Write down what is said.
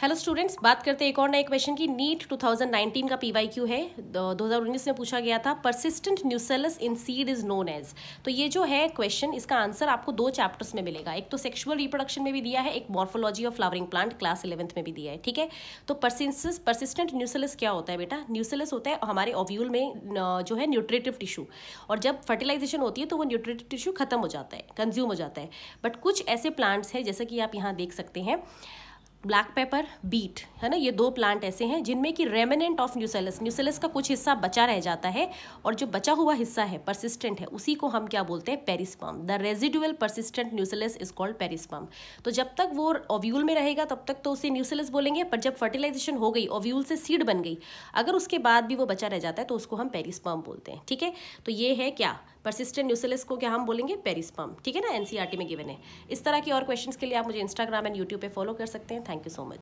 hello students बात करते हैं एक और नए क्वेश्चन की नीट 2019 का पीवाईक्यू है 2019 में पूछा गया था persistent nucellus in seed is known as तो ये जो है क्वेश्चन इसका आंसर आपको दो चैप्टर्स में मिलेगा एक तो सेक्सुअल रिप्रोडक्शन में भी दिया है एक morphology of flowering plant class eleventh में भी दिया है ठीक है तो परसिस्टेंस परसिस्टेंट न्यूसेलस क्या होता है बेटा न्यूसेलस होता है हमारे ओव्यूल में जो है न्यूट्रेटिव टिश्यू और जब फर्टिलाइजेशन होती है तो वो न्यूट्रेटिव टिश्यू खत्म हो जाता है कंज्यूम हो जाता है बट कुछ ऐसे प्लांट्स हैं जैसे कि आप यहाँ देख सकते हैं ब्लैक पेपर बीट है ना ये दो प्लांट ऐसे हैं जिनमें कि रेमिनेंट ऑफ न्यूसेलस न्यूसेलस का कुछ हिस्सा बचा रह जाता है और जो बचा हुआ हिस्सा है परसिस्टेंट है उसी को हम क्या बोलते हैं perisperm the residual persistent nucellus is called perisperm तो जब तक वो ओव्यूल में रहेगा तब तक तो उसे न्यूसेलस बोलेंगे पर जब फर्टिलाइजेशन हो गई ओव्यूल से सीड बन गई अगर उसके बाद भी वो बचा रह जाता है तो उसको हम पेरिस्पम बोलते हैं ठीक है तो ये है क्या परसिस्टेंट यूसेलिस को क्या हम बोलेंगे पेरिसपम ठीक है ना एनसीआरटी e में गिवन है इस तरह की और क्वेश्चंस के लिए आप मुझे इंस्टाग्राम एंड यूट्यूब पे फॉलो कर सकते हैं थैंक यू सो मच